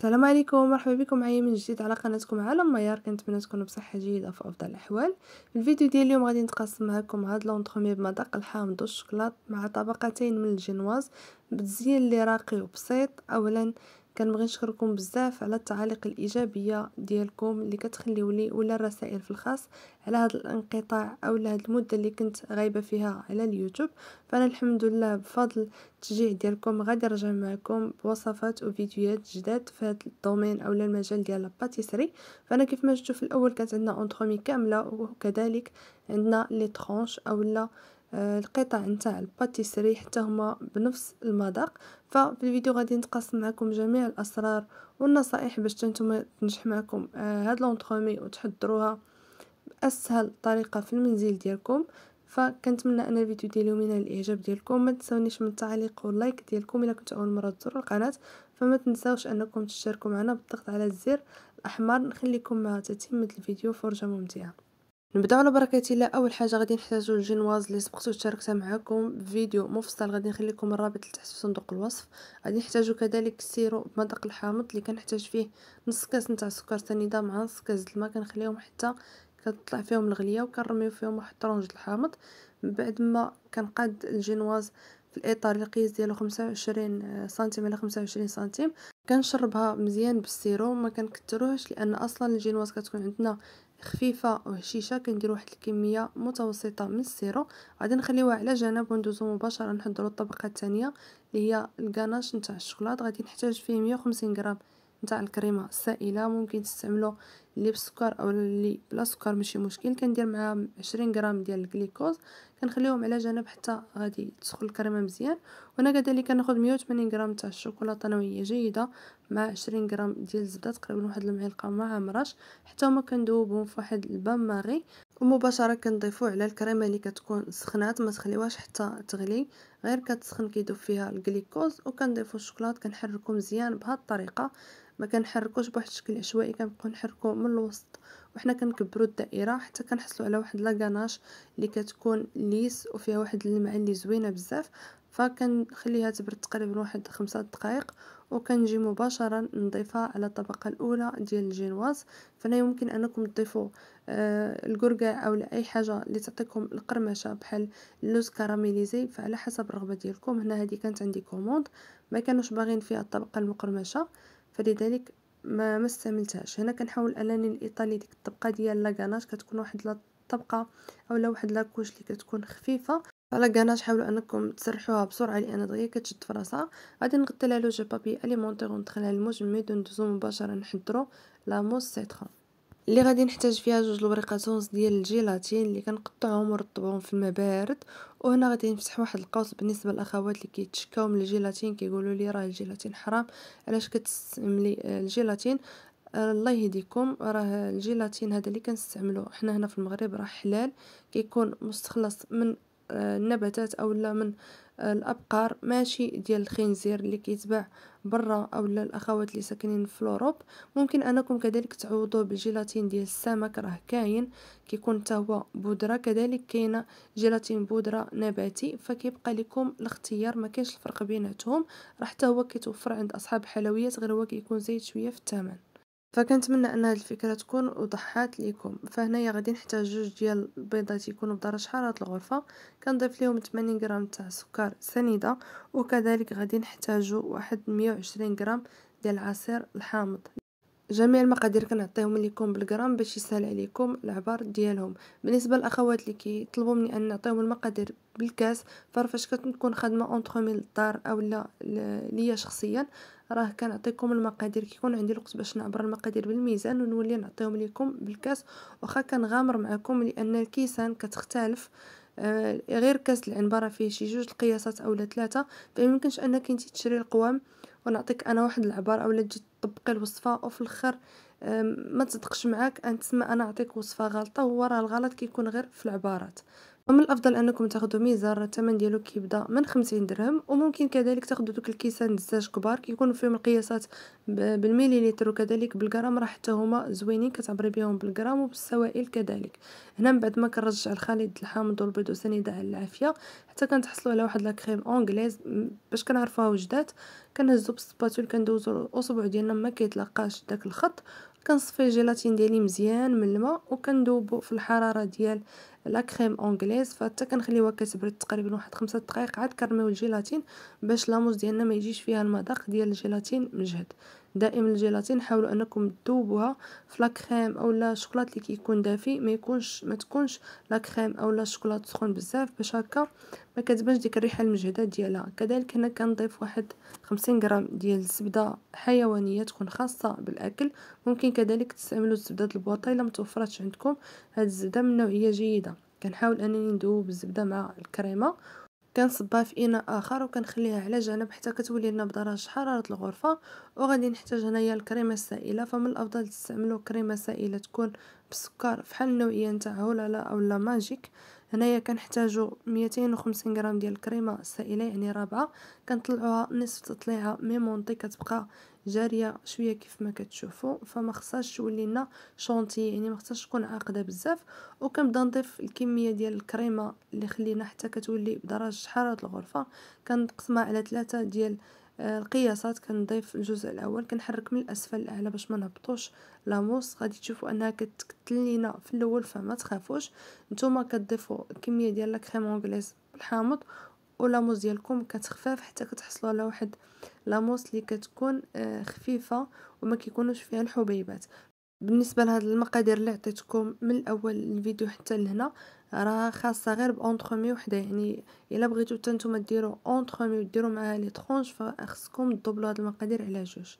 السلام عليكم مرحبا بكم معايا من جديد على قناتكم عالم ميار كنتمنى تكونوا بصحه جيده في افضل الاحوال في الفيديو ديال اليوم غادي نتقاسم معكم هاد لونطرومي بمذاق الحامض والشوكولاط مع طبقتين من الجنواز بتزيين اللي راقي وبسيط اولا كنبغي نشكركم بزاف على التعاليق الايجابيه ديالكم اللي كتخليو لي ولا الرسائل في الخاص على هذا الانقطاع او لهذه المده اللي كنت غايبه فيها على اليوتيوب فانا الحمد لله بفضل التشجيع ديالكم غادي نرجع معكم بوصفات وفيديوهات جداد في هذا الدومين او المجال ديال الباتيسري فانا كيف ما شفتوا في الاول كانت عندنا اونترومي كامله وكذلك عندنا لي ترونش اولا آه، القطع نتاع الباتيسري حتى هما بنفس المذاق ففي الفيديو غادي نتقاسم معكم جميع الاسرار والنصائح باش نتوما تنجح معكم آه، هاد لونطرومي وتحضروها باسهل طريقه في المنزل ديالكم فكنتمنى ان الفيديو ديال ينال الاعجاب ديالكم ما تنساونيش من التعليق واللايك ديالكم الا كنتو اول مره تزوروا القناه فما تنساوش انكم تشتركوا معنا بالضغط على الزر الاحمر نخليكم مع تتمه الفيديو فرجه ممتعه نبداو على بركه الله اول حاجه غادي نحتاجو الجينواز اللي سبقتو شاركتها معكم فيديو مفصل غادي نخليكم الرابط لتحت في صندوق الوصف غادي نحتاجو كذلك السيرو بمذاق الحامض اللي كنحتاج فيه نص كاس نتاع سكر سنيده مع نص كاس الماء كنخليهم حتى كتطلع فيهم الغليه وكنرميو فيهم واحد طرونج الحامض من بعد ما كنقاد الجينواز في الاطار القياس ديالو 25 سنتيم على 25 سنتيم كنشربها مزيان بالسيرو ما كنكثروهش لان اصلا الجينواز كتكون عندنا خفيفه وهشيشه كندير واحد الكميه متوسطه من السيرو غادي نخليوها على جنب وندوزو مباشره نحضروا الطبقه الثانيه اللي هي الكناش نتاع الشوكولاط غادي نحتاج فيه 150 غرام نتاع الكريمه السائله ممكن تستعملو اللي بسكر او اللي بلا سكر ماشي مشكل كندير معاهم 20 غرام ديال الجليكوز كنخليهم على جنب حتى غادي تسخن الكريمه مزيان وانا كذلك كناخذ 180 غرام تاع الشوكولاته نوعيه جيده مع 20 غرام ديال الزبده تقريبا واحد المعلقه مع مراش حتى هما كندوبهم في واحد البان ماغي ومباشره كنضيفو على الكريمه اللي كتكون سخنات ما تخليوهاش حتى تغلي غير كتسخن كيدوب فيها الجليكوز وكنضيفو الشوكولاط كنحركو مزيان بهاد الطريقه ما كنحركوش بواحد الشكل عشوائي كنبقاو نحركو من الوسط وحنا كنكبروا الدائره حتى كنحصلوا على واحد لاكاناج اللي كتكون ليس وفيها واحد اللمعه اللي زوينه بزاف فكنخليها تبرد تقريبا واحد خمسة دقائق وكنجي مباشرة نضيفها على الطبقة الأولى ديال الجينواز فهنا يمكن أنكم تضيفوا آه الكركاع أو أي حاجة اللي تعطيكم القرمشة بحال اللوز كراميليزي فعلى حسب الرغبة ديالكم هنا هذه كانت عندي كوموند ما كانوش باغين فيها الطبقة المقرمشة فلذلك ما ما استعملتهاش هنا كنحاول انني الايطالي ديك الطبقه ديال لاكاناج كتكون واحد الطبقه اولا واحد لاكوش اللي كتكون خفيفه فلاكاناج حاولوا انكم تسرحوها بسرعه لان دغيا كتشد في راسها غادي نغطي لها لوجو بابي اليمونتيغ وندخلها الموج وندوزو مباشره نحضرو لا موس سيترون اللي غادي نحتاج فيها جوج لوريقات ونص ديال الجيلاتين اللي كنقطعهم ونرطبهم في الماء بارد وهنا غادي نفتح واحد القوس بالنسبه للاخوات اللي كيتشكاو من الجيلاتين كيقولوا لي راه الجيلاتين حرام علاش كتستعملي الجيلاتين آه، الله يهديكم راه الجيلاتين هذا اللي كنستعملو حنا هنا في المغرب راه حلال كيكون مستخلص من النباتات اولا من الابقار ماشي ديال الخنزير اللي كيتباع برا اولا الاخوات اللي ساكنين في اوروب ممكن انكم كذلك تعوضوه بالجيلاتين ديال السمك راه كاين كيكون حتى هو بودره كذلك كاينه جيلاتين بودره نباتي فكيبقى لكم الاختيار ما كاينش الفرق بيناتهم راه حتى هو كيتوفر عند اصحاب الحلويات غير هو كيكون زايد شويه في الثمن فكنتمنى ان هذه الفكره تكون وضحات لكم فهنايا غادي نحتاج جوج ديال البيضات يكونوا بدرجه حراره الغرفه كنضيف لهم 80 غرام تاع سكر سنيده وكذلك غادي نحتاجوا واحد 120 غرام ديال العصير الحامض جميع المقادير كنعطيهم لكم بالغرام باش يسهل عليكم العبار ديالهم بالنسبه للاخوات اللي كيطلبوا مني ان نعطيهم المقادير بالكاس فرفاش كتكون خدمه ميل الدار اولا ليا شخصيا راه كنعطيكم المقادير كيكون عندي الوقت باش نعبر المقادير بالميزان ونولي نعطيهم لكم بالكاس واخا كنغامر معكم لان الكيسان كتختلف آه غير كاس العنبره راه فيه شي جوج القياسات اولا ثلاثه فيمكنش انك انت تشري القوام ونعطيك انا واحد العبار اولا تجي تطبقي الوصفه وفي الاخر آه، ما تصدقش معاك انت تسمى انا نعطيك وصفه غلطه هو راه الغلط كيكون غير في العبارات ومن الافضل انكم تاخذوا ميزار الثمن ديالو كيبدا من 50 درهم وممكن كذلك تاخذوا دوك الكيسان دزاج كبار كيكونوا فيهم القياسات بالمليليتر وكذلك بالغرام راه حتى هما زوينين كتعبري بهم بالغرام وبالسوائل كذلك هنا من بعد ما كنرجع الخليط الحامض والبيض وسنيده على العافيه حتى كنتحصلوا على واحد لا كريم اونغليز باش كنعرفوها وجدات كنهزو بالسباتول كندوزو الاصبع ديالنا ما كيتلاقاش داك الخط كنصفي الجيلاتين ديالي مزيان من الماء وكندوبو في الحراره ديال لا كريم اونغليز فحتى كنخليوها كتبرد تقريبا واحد خمسة دقائق عاد كنرميو الجيلاتين باش لاموس ديالنا ما يجيش فيها المذاق ديال الجيلاتين مجهد دائما الجيلاتين حاولوا انكم تذوبوها في لا كريم اولا الشوكولات اللي كيكون دافي ما يكونش ما تكونش لا كريم اولا الشوكولات سخون بزاف باش هكا ما كتبانش ديك الريحه المجهده ديالها كذلك هنا كنضيف واحد 50 غرام ديال الزبده حيوانيه تكون خاصه بالاكل ممكن كذلك تستعملوا زبده البواطه الا متوفرتش عندكم هاد الزبده من نوعيه جيده كنحاول انني نذوب الزبده مع الكريمه كنصبها في اناء اخر وكنخليها على جنب حتى كتولي لنا بدرجه حراره الغرفه وغادي نحتاج هنايا الكريمه السائله فمن الافضل تستعملوا كريمه سائله تكون بسكر فحال النوعيه نتاع هولالا اولا ماجيك هنايا كنحتاجو ميتين خمسين غرام ديال الكريمه السائله يعني رابعه كنطلعوها نصف تطليعه مونطي كتبقى جاريه شويه كيف ما كتشوفو فما خصهاش تولي لنا شونتي يعني ما خصهاش تكون عاقده بزاف وكنبدا نضيف الكميه ديال الكريمه اللي خلينا حتى كتولي بدرجه حراره الغرفه كنقسمها على ثلاثة ديال آه، القياسات كنضيف الجزء الاول كنحرك من الاسفل الاعلى باش ما نهبطوش لاموس غادي تشوفوا انها كتكتل لينا في الاول فما تخافوش نتوما كتضيفوا كميه ديال لا كريم اونغليز بالحامض ولاموس ديالكم كتخفاف حتى كتحصلوا على واحد لاموس اللي كتكون آه، خفيفه وما كيكونوش فيها الحبيبات بالنسبه لهاد المقادير اللي عطيتكم من الاول الفيديو حتى لهنا راه خاصه غير بونطرومي وحده يعني الا بغيتو حتى نتوما ديروا اونطرومي وديروا معاها لي طرونج فخصكم تضبلوا هاد المقادير على جوج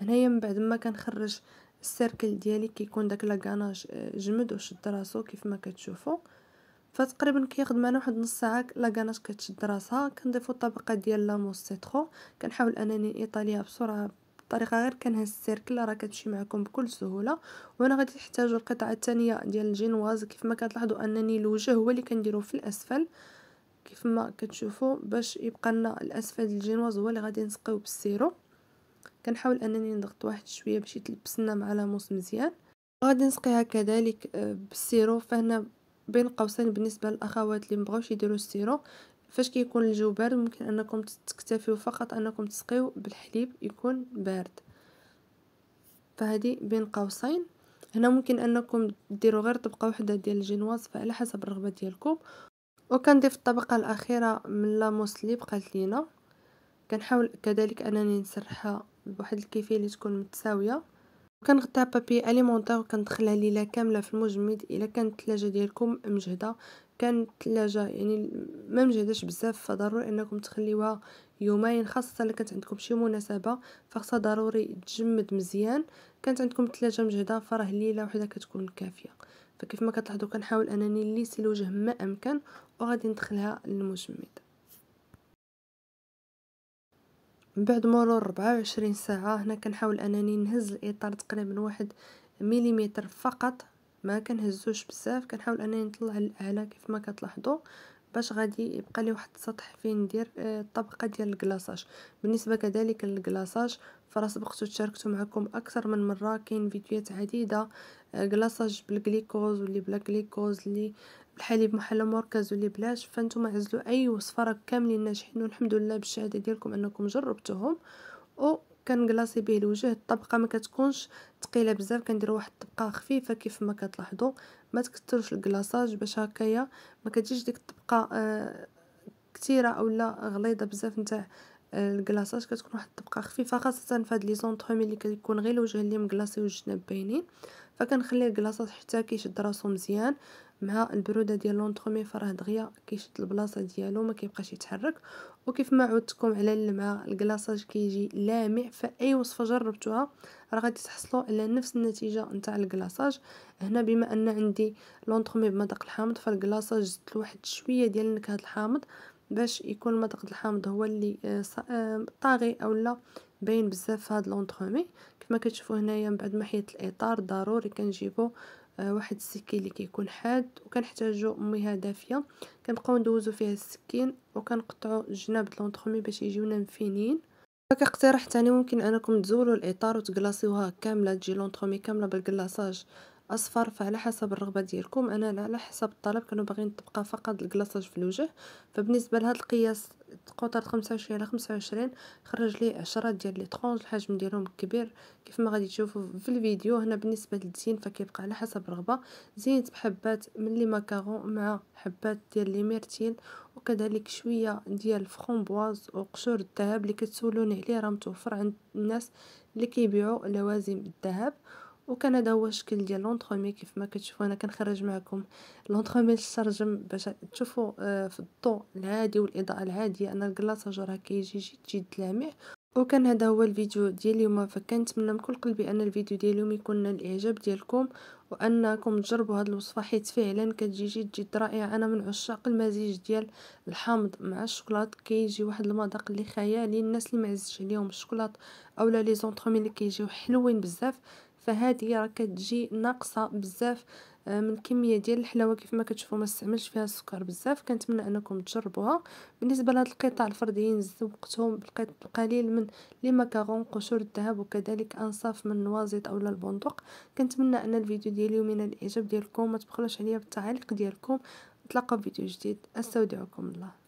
هنايا من بعد ما كنخرج السيركل ديالي كيكون داك لاكاناج آه، جمد وشد راسو كيف ما كتشوفوا فتقريبا كياخد معنا واحد نص ساعه لاكاناج كتشد راسها كنضيفو الطبقه ديال لاموس سيترو كنحاول انني ايطاليها بسرعه الطريقه غير كان هاد السيركل راه كتمشي معكم بكل سهوله وهنا غادي تحتاجوا القطعه الثانيه ديال الجينواز كيف ما كتلاحظوا انني الوجه هو اللي كنديرو في الاسفل كيف ما كتشوفوا باش يبقى لنا الاسفل ديال الجينواز هو اللي غادي نسقيو بالسيرو كنحاول انني نضغط واحد شويه باش يتلبس لنا مع لاموس مزيان غادي نسقيها كذلك آه، بالسيرو فهنا بين قوسين بالنسبه للاخوات اللي مبغاوش يديروا السيرو فاش كيكون الجو بارد ممكن انكم تكتفيو فقط انكم تسقيو بالحليب يكون بارد فهذه بين قوسين هنا ممكن انكم ديروا غير طبقه واحده ديال الجينواز فعلى حسب الرغبه ديالكم وكنضيف الطبقه الاخيره من لاموس اللي بقات لينا كنحاول كذلك انني نسرحها بواحد الكيفيه اللي تكون متساويه كنغطيها بابي اليمونتير وكندخلها ليله كامله في المجمد الا كانت الثلاجه ديالكم مجهده كانت الثلاجه يعني ما مجهداش بزاف فضروري انكم تخليوها يومين خاصه الا كانت عندكم شي مناسبه فخصها ضروري تجمد مزيان كانت عندكم الثلاجه مجهده فراه ليله وحده كتكون كافيه فكيف ما كتلاحظوا كنحاول انني نليس الوجه ما امكن وغادي ندخلها للمجمد بعد مرور 24 ساعه هنا كنحاول انني نهز الاطار تقريبا واحد مليمتر فقط ما كنهزوش بزاف كنحاول انني نطلع الاعلى كيف ما كتلاحظوا باش غادي يبقى لي واحد السطح فين ندير آه، الطبقه ديال الكلاصاج بالنسبه كذلك للكلاصاج فراسبقت تشاركتو معكم اكثر من مره كاين فيديوهات عديده آه، كلاصاج بالجليكوز واللي بلا جليكوز اللي بالحليب محلى مركز واللي بلاش فانتم عزلوا اي وصفه راه كاملين ناجحين والحمد لله بالشهاده ديالكم انكم جربتوهم او كنكلاصي به الوجه الطبقه ما كتكونش ثقيله بزاف كندير واحد الطبقه خفيفه كيف ما كتلاحظوا ما تكثروش الكلاصاج باش هكايا ما كتجيش ديك الطبقه آه كثيره اولا غليظه بزاف نتاع آه، الكلاصاج كتكون واحد الطبقه خفيفه خاصه في هاد لي زونطرومي اللي كيكون غير الوجه اللي مكلاصي والجناب باينين فكنخليه كلاصات حتى كيشد راسو مزيان مع البروده ديال لونترومي فراه دغيا كيشد البلاصه ديالو ما كيبقاش يتحرك وكيف ما عودتكم على مع الكلاصاج كيجي لامع فاي وصفه جربتوها راه غادي تحصلوا على نفس النتيجه نتاع الكلاصاج هنا بما ان عندي لونترومي بمذاق الحامض فالكلاصاج زدت واحد شويه ديال نكهه الحامض باش يكون المذاق الحامض هو اللي آه، آه، طاغي اولا باين بزاف في هاد لونطرومي كما كتشوفوا هنايا من بعد ما حيت الاطار ضروري كنجيبو آه، واحد السكين اللي كيكون حاد وكنحتاجو ميه دافيه كنبقاو ندوزو فيها السكين وكنقطعو جناب لونطرومي باش يجيونا مفينين فكاقتراح تاني ممكن انكم تزولوا الاطار وتكلاصيوها كامله تجي لونطرومي كامله بالكلاصاج اصفر فعلى حسب الرغبه ديالكم انا على حسب الطلب كانوا باغيين تبقى فقط الكلاصاج في الوجه فبالنسبه لهذا القياس قطر 25 على 25 خرج لي 10 ديال لي طرونج الحجم ديالهم كبير كيف ما غادي تشوفوا في الفيديو هنا بالنسبه للزين فكيبقى على حسب الرغبه زينت بحبات من لي ماكارون مع حبات ديال لي ميرتيل وكذلك شويه ديال الفرومبواز وقشور الذهب اللي كتسولوني عليه راه متوفر عند الناس اللي كيبيعوا لوازم الذهب وكان هذا هو الشكل ديال لونطرومي كيف ما كتشوفوا انا كنخرج معكم لونطرومي الشرجم باش تشوفوا آه، في الضوء العادي والاضاءه العاديه ان الكلاصاج راه كيجي جد جد لامع وكان هذا هو الفيديو ديال اليوم فكنتمنى من كل قلبي ان الفيديو ديال اليوم يكون نال الاعجاب ديالكم وانكم تجربوا هذه الوصفه حيت فعلا كتجي جد جد رائعه انا من عشاق المزيج ديال الحامض مع الشوكولات كيجي واحد المذاق اللي خيالي الناس اللي معزش عليهم الشوكولات اولا لي زونطرومي اللي كيجيو حلوين بزاف فهذه راه كتجي ناقصه بزاف آه، من الكميه ديال الحلاوه كيف ما كتشوفوا ما استعملش فيها السكر بزاف كنتمنى انكم تجربوها بالنسبه لهاد القطع الفرديين ذوقتهم بالقليل من لي ماكارون قشور الذهب وكذلك انصاف من النوازيط اولا البندق كنتمنى ان الفيديو ديالي ينال الاعجاب ديالكم ما تبخلوش عليا بالتعليق ديالكم نتلاقاو فيديو جديد استودعكم الله